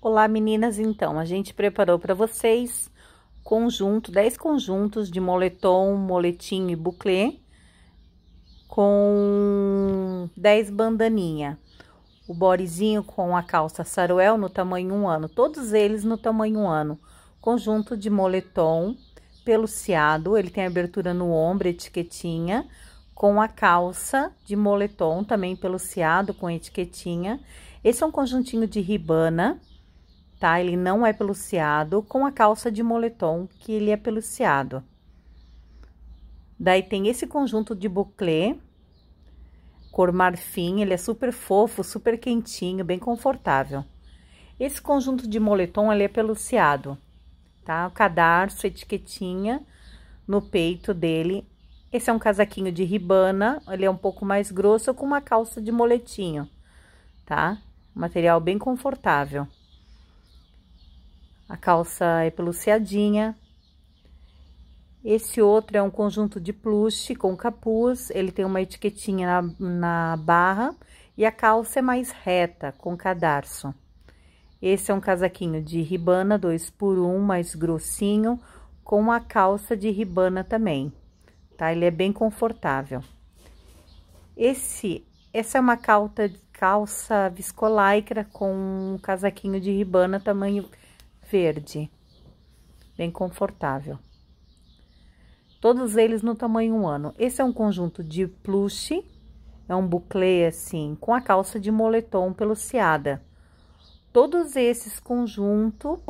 Olá meninas, então a gente preparou para vocês conjunto, 10 conjuntos de moletom, moletim e buclê com 10 bandaninha. O borezinho com a calça saruel no tamanho 1 um ano, todos eles no tamanho 1 um ano. Conjunto de moletom peluciado, ele tem abertura no ombro, etiquetinha, com a calça de moletom também peluciado com etiquetinha. Esse é um conjuntinho de ribana tá? Ele não é peluciado, com a calça de moletom, que ele é peluciado. Daí tem esse conjunto de bucle cor marfim, ele é super fofo, super quentinho, bem confortável. Esse conjunto de moletom, ele é peluciado, tá? O cadarço, etiquetinha no peito dele. Esse é um casaquinho de ribana, ele é um pouco mais grosso, com uma calça de moletinho, tá? Material bem confortável a calça é peluciadinha. Esse outro é um conjunto de plush com capuz, ele tem uma etiquetinha na, na barra e a calça é mais reta, com cadarço. Esse é um casaquinho de ribana 2 por 1 mais grossinho, com a calça de ribana também, tá? Ele é bem confortável. Esse, essa é uma calça, calça viscolaicra com um casaquinho de ribana tamanho verde, bem confortável. Todos eles no tamanho humano. Esse é um conjunto de plush, é um bucle assim, com a calça de moletom peluciada. Todos esses conjunto